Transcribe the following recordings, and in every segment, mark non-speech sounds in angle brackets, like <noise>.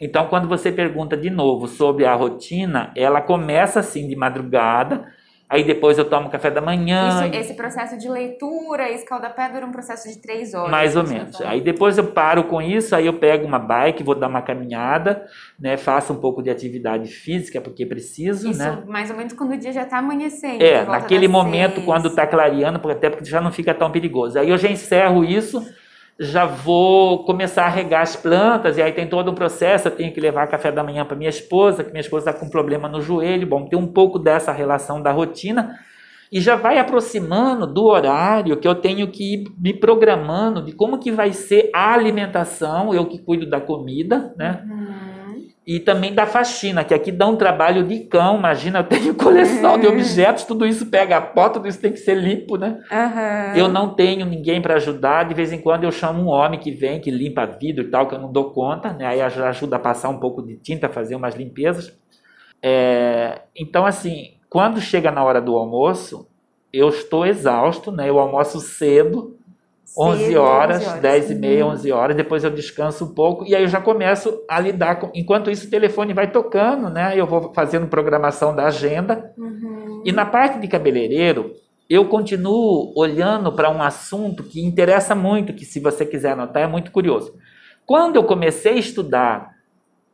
Então, quando você pergunta de novo sobre a rotina, ela começa assim de madrugada, aí depois eu tomo café da manhã. Isso, esse processo de leitura, escaldapé dura um processo de três horas. Mais ou assim, menos. Então. Aí depois eu paro com isso, aí eu pego uma bike, vou dar uma caminhada, né? Faço um pouco de atividade física, porque preciso, isso, né? mais ou menos quando o dia já está amanhecendo. É, naquele momento, seis. quando está clareando, até porque já não fica tão perigoso. Aí eu já encerro isso já vou começar a regar as plantas, e aí tem todo um processo, eu tenho que levar café da manhã para minha esposa, que minha esposa está com problema no joelho, bom, tem um pouco dessa relação da rotina, e já vai aproximando do horário que eu tenho que ir me programando de como que vai ser a alimentação, eu que cuido da comida, né? Uhum e também da faxina, que aqui dá um trabalho de cão, imagina, eu tenho <laughs> coleção de uhum. objetos, tudo isso pega a pó, tudo isso tem que ser limpo, né? Uhum. Eu não tenho ninguém para ajudar, de vez em quando eu chamo um homem que vem, que limpa vidro e tal, que eu não dou conta, né? Aí ajuda a passar um pouco de tinta, fazer umas limpezas. É... Então, assim, quando chega na hora do almoço, eu estou exausto, né? Eu almoço cedo, 11 horas, 11 horas, 10 e meia, 11 uhum. horas, depois eu descanso um pouco e aí eu já começo a lidar com. Enquanto isso, o telefone vai tocando, né? Eu vou fazendo programação da agenda. Uhum. E na parte de cabeleireiro, eu continuo olhando para um assunto que interessa muito, que se você quiser anotar, é muito curioso. Quando eu comecei a estudar,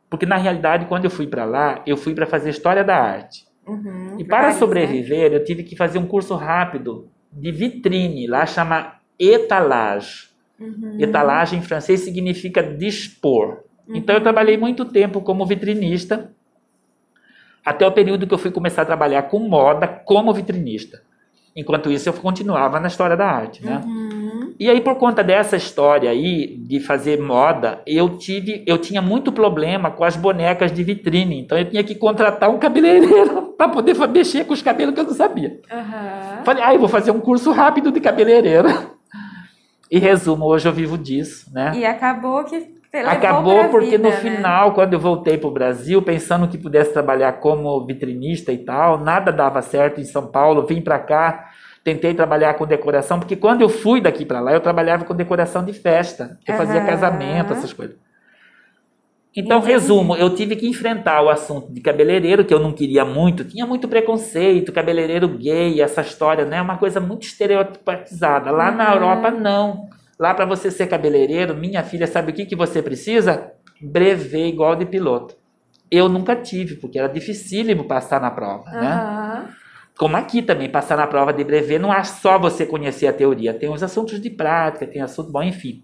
porque na realidade, quando eu fui para lá, eu fui para fazer história da arte. Uhum, e para né? sobreviver, né? eu tive que fazer um curso rápido de vitrine, lá chama etalage. Uhum. Etalage em francês significa dispor. Uhum. Então eu trabalhei muito tempo como vitrinista, até o período que eu fui começar a trabalhar com moda como vitrinista. Enquanto isso eu continuava na história da arte, né? Uhum. E aí por conta dessa história aí de fazer moda, eu tive, eu tinha muito problema com as bonecas de vitrine, então eu tinha que contratar um cabeleireiro <laughs> para poder mexer com os cabelos que eu não sabia. Falei, ah, vou fazer um curso rápido de cabeleireiro. E resumo, hoje eu vivo disso, né? E acabou que acabou porque vida, no né? final, quando eu voltei para o Brasil, pensando que pudesse trabalhar como vitrinista e tal, nada dava certo em São Paulo. Vim para cá, tentei trabalhar com decoração, porque quando eu fui daqui para lá, eu trabalhava com decoração de festa. Eu uhum. fazia casamento, essas coisas. Então, resumo, eu tive que enfrentar o assunto de cabeleireiro, que eu não queria muito, tinha muito preconceito, cabeleireiro gay, essa história, né? Uma coisa muito estereotipatizada. Lá uhum. na Europa, não. Lá para você ser cabeleireiro, minha filha, sabe o que, que você precisa? Brevet igual de piloto. Eu nunca tive, porque era dificílimo passar na prova, uhum. né? Como aqui também, passar na prova de brevet não é só você conhecer a teoria, tem os assuntos de prática, tem assunto, bom, enfim.